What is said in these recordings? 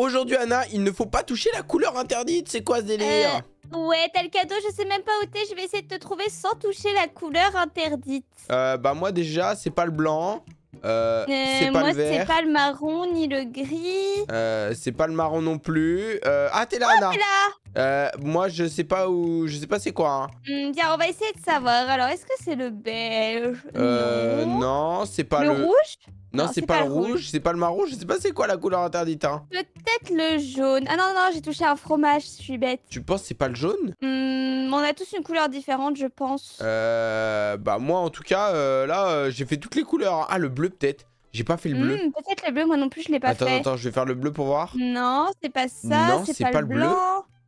Aujourd'hui, Anna, il ne faut pas toucher la couleur interdite. C'est quoi ce délire euh, Ouais, t'as le cadeau, je sais même pas où t'es. Je vais essayer de te trouver sans toucher la couleur interdite. Euh, bah moi déjà, c'est pas le blanc. Euh, euh c'est pas moi, le vert. c'est pas le marron ni le gris. Euh, c'est pas le marron non plus. Euh, ah, t'es là, oh, Anna. là. moi, je sais pas où, je sais pas c'est quoi. Hein. Hmm, on va essayer de savoir. Alors, est-ce que c'est le beige Euh, non, c'est pas le, le rouge. Non, ah, c'est pas, le rouge, c'est pas le marron, je sais pas c'est quoi la couleur interdite. Hein. Peut-être le jaune. Ah non, non, j'ai touché un fromage, je suis bête. Tu penses c'est pas le jaune hmm, On a tous une couleur différente, je pense. Euh. Bah, moi en tout cas, euh, là, euh, j'ai fait toutes les couleurs. Hein. Ah, le bleu peut-être. J'ai pas fait le bleu. Hmm, peut-être le bleu, moi non plus, je l'ai pas fait. Attends, attends, je vais faire le bleu pour voir. Non, c'est pas ça. Non, c'est pas, le bleu.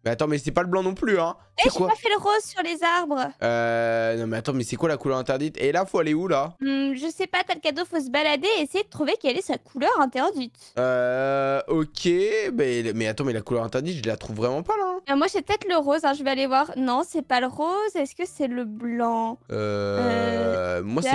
Mais bah, attends, mais c'est pas le blanc non plus, hein. Eh, j'ai pas fait le rose sur les arbres. Euh, non, mais attends, mais c'est quoi la couleur interdite Et là, faut aller où, là hmm, Je sais pas, t'as le cadeau, faut se balader et essayer de trouver quelle est sa couleur interdite. Euh, ok. Mais, attends, mais la couleur interdite, je la trouve vraiment pas, là. Hein. Ah, moi, c'est peut-être le rose, hein, je vais aller voir. Non, c'est pas le rose, est-ce que c'est le blanc Euh. euh moi, c'est.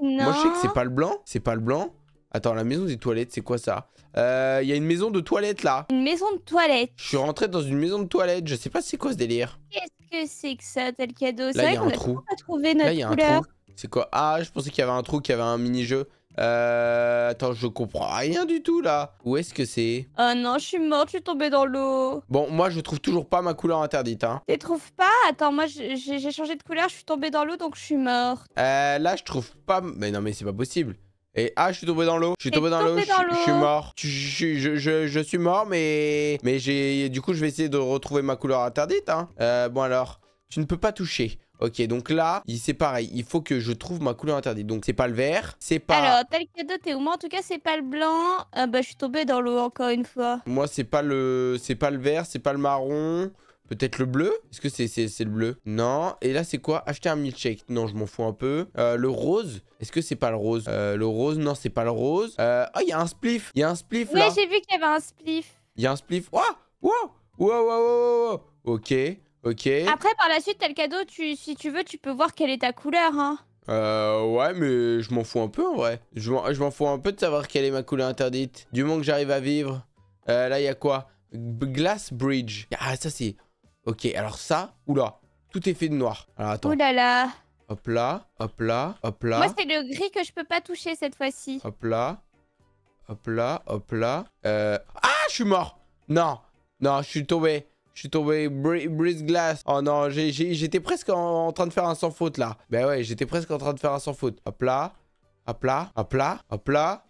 Moi, je sais que c'est pas le blanc. C'est pas le blanc. Attends, la maison des toilettes, c'est quoi ça Il euh, y a une maison de toilettes là. Une maison de toilettes. Je suis rentré dans une maison de toilettes. Je sais pas c'est quoi ce délire. Qu'est-ce que c'est que ça, tel cadeau Là, il y a trou. notre y a un couleur. C'est quoi Ah, je pensais qu'il y avait un trou, qu'il y avait un mini-jeu. Euh, attends, je comprends rien du tout là. Où est-ce que c'est Oh non, je suis morte, je suis tombée dans l'eau. Bon, moi je trouve toujours pas ma couleur interdite. Hein. Tu trouves pas Attends, moi j'ai changé de couleur, je suis tombée dans l'eau donc je suis mort. Euh, là je trouve pas. Mais non, mais c'est pas possible. Et ah, je suis tombé dans l'eau. Je suis tombé dans l'eau. Je, suis mort. Je, suis mort, mais mais j'ai du coup je vais essayer de retrouver ma couleur interdite. Hein. Euh, bon alors, tu ne peux pas toucher. Ok, donc là, c'est pareil. Il faut que je trouve ma couleur interdite. Donc, c'est pas le vert, c'est pas... Alors, tel cadeau, t'es où Moi, en tout cas, c'est pas le blanc. Ah, bah, je suis tombé dans l'eau encore une fois. Moi, c'est pas le... C'est pas le vert, c'est pas le marron. Peut-être le bleu Est-ce que c'est le bleu Non. Et là, c'est quoi Acheter un milkshake. Non, je m'en fous un peu. Euh, le rose Est-ce que c'est pas le rose euh, Le rose, non, c'est pas le rose. Euh, oh, il y a un spliff. Il y a un spliff oui, là. j'ai vu qu'il y avait un spliff. Il y a un spliff. Waouh Waouh Waouh, waouh, waouh Ok, ok. Après, par la suite, t'as le cadeau. Tu, si tu veux, tu peux voir quelle est ta couleur. Hein. Euh, ouais, mais je m'en fous un peu en vrai. Je m'en fous un peu de savoir quelle est ma couleur interdite. Du moment que j'arrive à vivre. là, il y a quoi Glass Bridge. Ah, ça, c'est. Ok, alors ça, oula, tout est fait de noir. Alors attends. Oulala. Là là. Hop là, hop là, hop là. Moi, c'est le gris que je peux pas toucher cette fois-ci. Hop là, hop là, hop là. Euh, ah, je suis mort Non, non, je suis tombé. Je suis tombé brise glace. Oh non, j'étais presque en, en, train de faire un sans faute là. Ben ouais, j'étais presque en train de faire un sans faute. Hop là, hop là, hop là, hop là,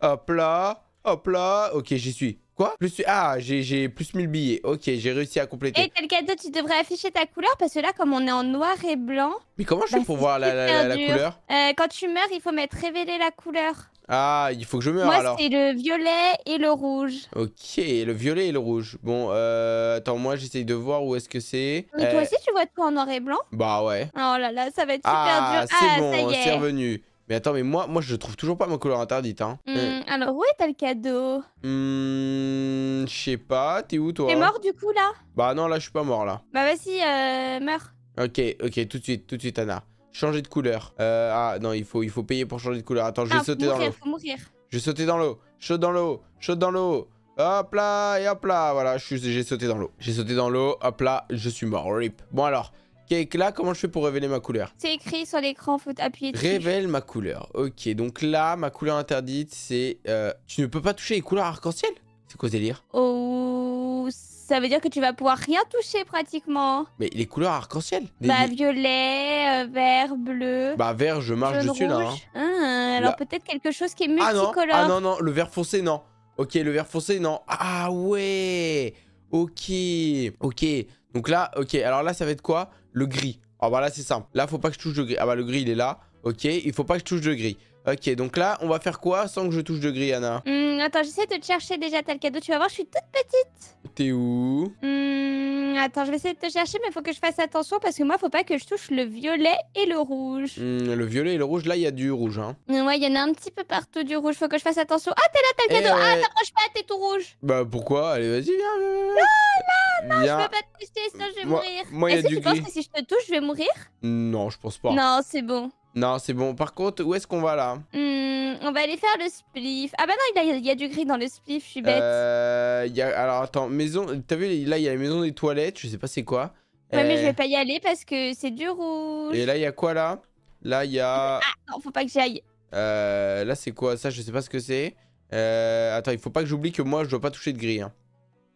hop là, hop là. Ok, j'y suis. Quoi Plus Ah, j'ai plus 1000 billets. Ok, j'ai réussi à compléter. Et eh, quel cadeau tu devrais afficher ta couleur parce que là, comme on est en noir et blanc. Mais comment je peux bah, pour voir la, la, couleur euh, Quand tu meurs, il faut mettre révéler la couleur. Ah, il faut que je meure alors. Moi, c'est le violet et le rouge. Ok, le violet et le rouge. Bon, euh, attends, moi, j'essaye de voir où est-ce que c'est. Mais toi euh, aussi, tu vois tout en noir et blanc Bah ouais. Oh là là, ça va être super ah, dur. Ah, c'est bon, c'est revenu. Mais attends, mais moi, moi je trouve toujours pas ma couleur interdite. Hein. Hmm, alors, où est le cadeau mmh, Je sais pas, t'es où toi T'es mort du coup là Bah non, là je suis pas mort là. Bah vas-y, euh, meurs. Ok, ok, tout de suite, tout de suite, Anna. Changer de couleur. Euh, ah non, il faut, il faut payer pour changer de couleur. Attends, je vais ah, sauter dans l'eau. mourir. Je vais sauter dans l'eau. Chaude dans l'eau. Chaude dans l'eau. Hop là, et hop là. Voilà, j'ai sauté dans l'eau. J'ai sauté dans l'eau. Hop là, je suis mort. Rip. Bon alors. Ok, là, comment je fais pour révéler ma couleur C'est écrit sur l'écran, faut appuyer dessus. Révèle ma couleur. Ok, donc là, ma couleur interdite, c'est... Euh, tu ne peux pas toucher les couleurs arc-en-ciel C'est quoi ce délire Oh... Ça veut dire que tu vas pouvoir rien toucher pratiquement. Mais les couleurs arc-en-ciel Bah violet, euh, vert, bleu. Bah vert, je marche dessus là. Hein. Ah, alors peut-être quelque chose qui est ah, multicolore. ah non, non, le vert foncé, non. Ok, le vert foncé, non. Ah ouais Ok. Ok. Donc là, ok. Alors là, ça va être quoi le gris. Ah bah là c'est simple. Là faut pas que je touche le gris. Ah bah le gris il est là. Ok, il faut pas que je touche le gris. Ok, donc là, on va faire quoi sans que je touche de gris, Anna hmm, Attends, j'essaie de te chercher déjà le cadeau. Tu vas voir, je suis toute petite. T'es où hmm, Attends, je vais essayer de te chercher, mais il faut que je fasse attention parce que moi, faut pas que je touche le violet et le rouge. Hmm, le violet et le rouge, là, il y a du rouge. Hein. Ouais, il y en a un petit peu partout du rouge. Faut que je fasse attention. Ah, t'es là, t'as le cadeau. Ah, eh. t'approches pas, t'es tout rouge. Bah, pourquoi Allez, vas-y, viens, Non, non, non, je peux pas te toucher, sinon je vais mourir. Moi, que tu penses que si je te touche, je vais mourir Non, je pense pas. Non, c'est bon. Non, c'est bon. Par contre, où est-ce qu'on va là hmm, On va aller faire le spliff. Ah bah non, il y, a, du gris dans le spliff, je suis bête. Euh, y alors attends, maison. T'as vu, là, il y a la maison des toilettes, je sais pas c'est quoi. Ouais, mais eh. je vais pas y aller parce que c'est du rouge. Et là, il y a quoi là Là, il y a. Ah non, faut pas que j'aille. Euh, là, c'est quoi ça Je sais pas ce que c'est. Euh, attends, il faut pas que j'oublie que moi, je dois pas toucher de gris. Hein.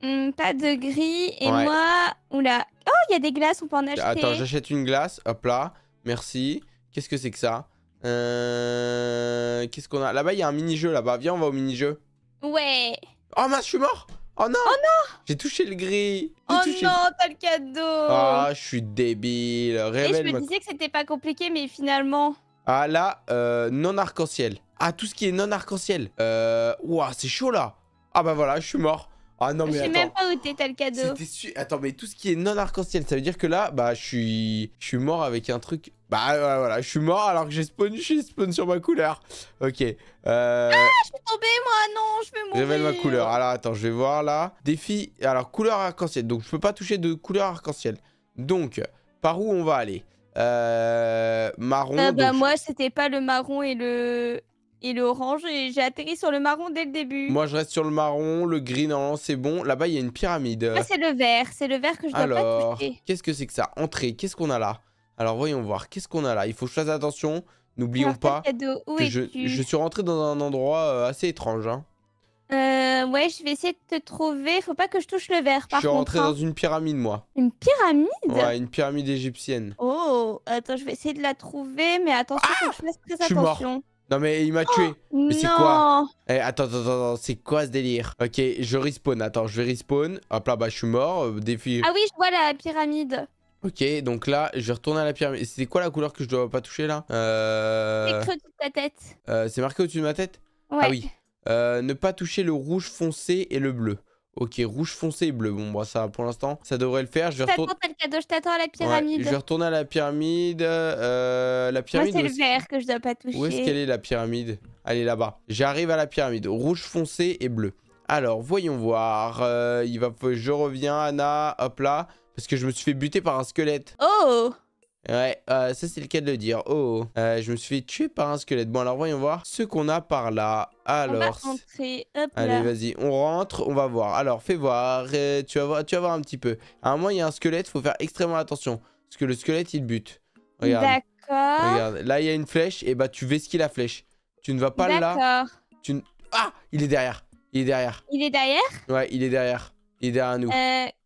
Hmm, pas de gris. Et moi. Oula. Oh, il y a des glaces, on peut en acheter. Attends, j'achète une glace. Hop là. Merci. Qu'est-ce que c'est que ça euh, Qu'est-ce qu'on a Là-bas, il y a un mini-jeu là-bas. Viens, on va au mini-jeu. Ouais. Oh mince, je suis mort Oh non Oh non J'ai touché le gris Oh non, t'as le cadeau Ah, je suis débile je me disais que c'était pas compliqué, mais finalement... Ah là, euh, non arc-en-ciel. Ah, tout ce qui est non arc-en-ciel. Euh... Ouah, c'est chaud là Ah bah voilà, je suis mort ah non, mais. Je sais même pas où t'as le cadeau. Attends, mais tout ce qui est non arc-en-ciel, ça veut dire que là, bah, je suis. Je suis mort avec un truc. Bah, voilà, je suis mort alors que j'ai spawn, je spawn sur ma couleur. Ok. Euh. Ah, je suis tombé, moi, non, je vais mourir. Révèle ma couleur. Alors, attends, je vais voir là. Défi. Alors, couleur arc-en-ciel. Donc, je peux pas toucher de couleur arc-en-ciel. Donc, par où on va aller euh, marron. Ah bah moi c'était pas le marron et le et est orange et j'ai atterri sur le marron dès le début. Moi je reste sur le marron, le green c'est bon. Là-bas il y a une pyramide. c'est le vert, c'est le vert que je dois Alors, Qu'est-ce que c'est que ça Entrée, qu'est-ce qu'on a là Alors voyons voir, qu'est-ce qu'on a là Il faut que je fasse attention. N'oublions pas je, suis rentré dans un endroit euh, assez étrange. Hein. Euh, ouais, je vais essayer de te trouver. Faut pas que je touche le vert, par contre. Je suis rentré dans hein. une pyramide, moi. Une pyramide Ouais, une pyramide égyptienne. Oh, attends, je vais essayer de la trouver, mais attention, ah je fasse très attention. Non mais il m'a tué. Oh, mais c'est quoi eh, Attends, attends, attends, c'est quoi ce délire Ok, je respawn. Attends, je vais respawn. Hop là, bah je suis mort. Euh, Défi. Ah oui, je vois la pyramide. Ok, donc là, je vais retourner à la pyramide. C'est quoi la couleur que je dois pas toucher là euh, C'est au-dessus de ta tête. Euh, c'est marqué au-dessus de ma tête Ah oui. ne pas toucher le rouge foncé et le bleu. Ok, rouge foncé et bleu. Bon, bah ça, pour l'instant, ça devrait le faire. Je vais retourner. Je à la pyramide. je vais retourner à la pyramide. Euh, la pyramide. c'est le vert que je dois pas toucher. Où est-ce qu'elle est la pyramide allez là-bas. J'arrive à la pyramide. Rouge foncé et bleu. Alors, voyons voir. Euh, il va, je reviens, Anna. Hop là. Parce que je me suis fait buter par un squelette. Oh Ouais, euh, ça c'est le cas de le dire. Oh, oh. Euh, je me suis fait tuer par un squelette. Bon, alors voyons voir ce qu'on a par là. Alors, allez, vas-y, on rentre, on va voir. Alors, fais voir, euh, tu, vas voir tu vas voir un petit peu. À un moment, il y a un squelette, faut faire extrêmement attention. Parce que le squelette, il bute. Regarde. D'accord. là, il y a une flèche, et bah, tu vesquilles la flèche. Tu ne vas pas là. Tu Ah, il est derrière. Il est derrière. Il est derrière Ouais, il est derrière. Il est derrière nous.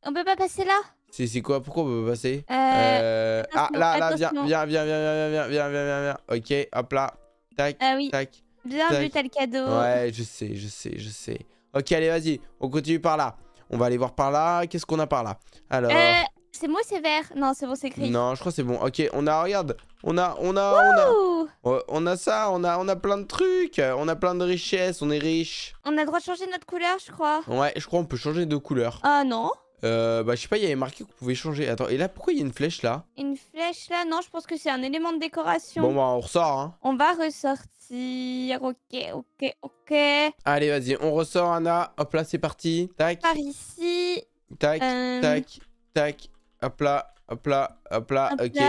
on peut pas passer là c'est quoi Pourquoi on peut passer euh... euh ah, là, là, viens, viens, viens, viens, viens, viens, viens, viens, viens, viens. Ok, hop là. Tac, ah tac. Bien vu, t'as le cadeau. Ouais, je sais, je sais, je sais. Ok, allez, vas-y, on continue par là. On va aller voir par là. Qu'est-ce qu'on a par là Alors. Euh, c'est moi, c'est vert. Non, c'est bon, c'est gris. Non, je crois que c'est bon. Ok, on a, regarde, on a, on a, on a, on a ça, on a, on a plein de trucs, on a plein de richesses, on est riche. On a le droit de changer notre couleur, je crois. Ouais, je crois on peut changer de couleur. Ah non euh, bah, je sais pas, il y avait marqué qu'on pouvait changer. Attends, et là, pourquoi il y a une flèche là Une flèche là Non, je pense que c'est un élément de décoration. Bon, bah, on ressort, hein. On va ressortir. Ok, ok, ok. Allez, vas-y, on ressort, Anna. Hop là, c'est parti. Tac. Par ici. Tac, euh. tac, tac. Hop là, hop là, hop là. ok.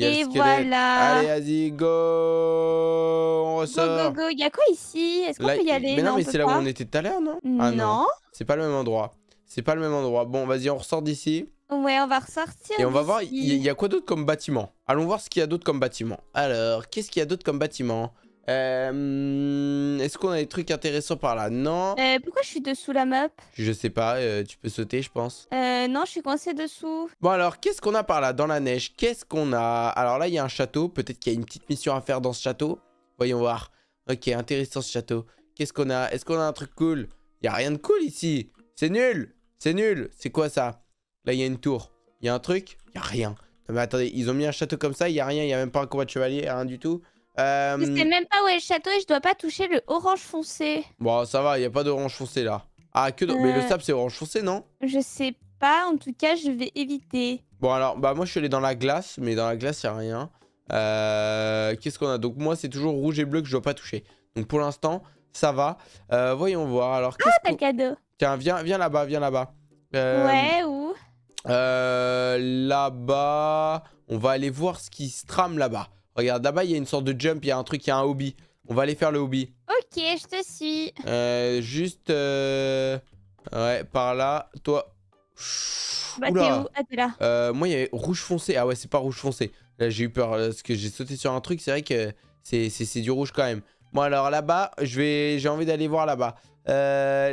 Et voilà. Allez, vas-y, go. On ressort. Go, go, go. Il y a quoi ici Est-ce qu'on peut y aller Mais non, mais c'est là où on était tout à l'heure, ah Non. non. C'est pas le même endroit. C'est pas le même endroit. Bon, vas-y, on ressort d'ici. Ouais, on va ressortir. Et on va voir, il y, a quoi d'autre comme bâtiment Allons voir ce qu'il y a d'autre comme bâtiment. Alors, qu'est-ce qu'il y a d'autre comme bâtiment euh, Est-ce qu'on a des trucs intéressants par là Non. Euh, pourquoi je suis dessous la map Je sais pas, euh, tu peux sauter, je pense. non, je suis coincé dessous. Bon, alors, qu'est-ce qu'on a par là Dans la neige, qu'est-ce qu'on a Alors là, il y a un château. Peut-être qu'il y a une petite mission à faire dans ce château. Voyons voir. Ok, intéressant ce château. Qu'est-ce qu'on a Est-ce qu'on a un truc cool Il a rien de cool ici. C'est nul c'est nul. C'est quoi ça Là, il y a une tour. Il y a un truc Il y a rien. Non, mais attendez, ils ont mis un château comme ça, il y a rien, il y a même pas un combat de chevalier, rien du tout. Euh... Je sais même pas où est le château et je dois pas toucher le orange foncé. Bon, ça va, il y a pas d'orange foncé là. Ah, que mais le euh, sable c'est orange foncé, non Je sais pas, en tout cas, je vais éviter. Bon alors, bah moi je suis allé dans la glace, mais dans la glace, il y a rien. Euh, qu'est-ce qu'on a Donc moi, c'est toujours rouge et bleu que je dois pas toucher. Donc pour l'instant, ça va. Euh, voyons voir. Alors, ah, t'as le cadeau. Tiens, viens, viens là-bas, viens là-bas. Euh, ouais, où euh, Là-bas. On va aller voir ce qui se trame là-bas. Regarde, là-bas, il y a une sorte de jump, il y a un truc, il y a un hobby. On va aller faire le hobby. Ok, je te suis. Euh, juste. Ouais, par là. Toi. Bah, t'es où Ah, t'es là. moi, il y avait rouge foncé. Ah, ouais, c'est pas rouge foncé. Là, j'ai eu peur parce que j'ai sauté sur un truc. C'est vrai que c'est du rouge quand même. Bon, alors là-bas, j'ai envie d'aller voir là-bas. Ah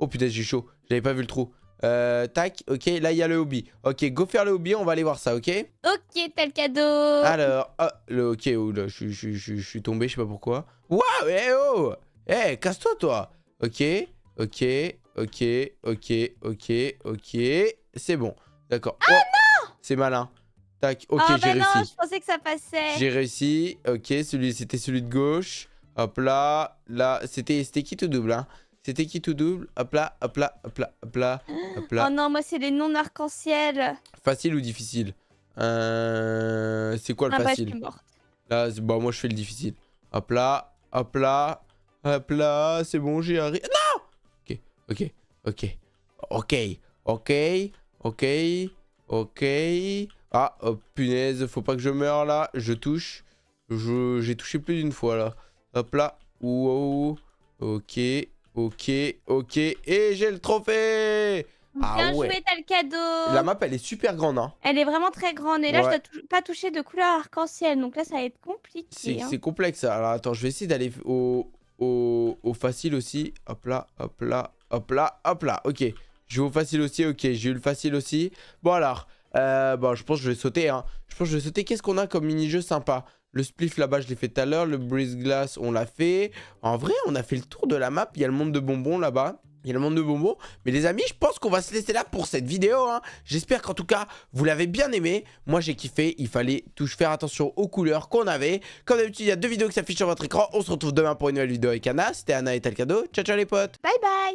Oh putain, j'ai chaud. J'avais pas vu le trou. Euh, tac, ok, là il y a le hobby. Ok, go faire le hobby, on va aller voir ça, ok Ok, t'as cadeau. Alors, ah, le ok, oula, je, je, suis tombé, je sais pas pourquoi. Waouh, eh oh Eh, casse-toi, toi Ok, ok, ok, ok, ok, ok. C'est bon, d'accord. Ah non oh, C'est malin. Tac, ok, ah, j'ai bah réussi. Non, je pensais que ça passait. J'ai réussi, ok, celui c'était celui de gauche. Hop là, là, c'était qui tout double, hein c'était qui tout double Hop là, hop là, hop là, hop là, hop là. Oh non, moi c'est les non arc-en-ciel. Facile ou difficile euh, C'est quoi le facile ah bah, je Là, bon, bah, moi je fais le difficile. Hop là, hop là, hop là, c'est bon, j'ai un... Non Ok, ok, ok, ok, ok, ok, ok. Ah, oh, punaise, faut pas que je meure là, je touche. J'ai touché plus d'une fois là. Hop là, wow, ok, Ok, ok. Et j'ai le trophée Bien ah joué, t'as le cadeau La map, elle est super grande. Hein. Elle est vraiment très grande. Et là, je dois pas toucher de couleur arc-en-ciel. Donc là, ça va être compliqué. C'est hein. complexe. Alors attends, je vais essayer d'aller au, au, facile aussi. Hop là, hop là, hop là, hop là. Ok, je vais au facile aussi. Ok, j'ai eu le facile aussi. Bon alors, euh, bon, je pense que je vais sauter. Hein. Je pense que je vais sauter. Qu'est-ce qu'on a comme mini-jeu sympa le spliff là-bas, je l'ai fait tout à l'heure. Le breeze glass, on l'a fait. En vrai, on a fait le tour de la map. Il y a le monde de bonbons là-bas. Il y a le monde de bonbons. Mais les amis, je pense qu'on va se laisser là pour cette vidéo. Hein. J'espère qu'en tout cas, vous l'avez bien aimé. Moi, j'ai kiffé. Il fallait toujours faire attention aux couleurs qu'on avait. Comme d'habitude, il y a deux vidéos qui s'affichent sur votre écran. On se retrouve demain pour une nouvelle vidéo avec Anna. C'était Anna et Talcado. Ciao, ciao les potes. Bye bye.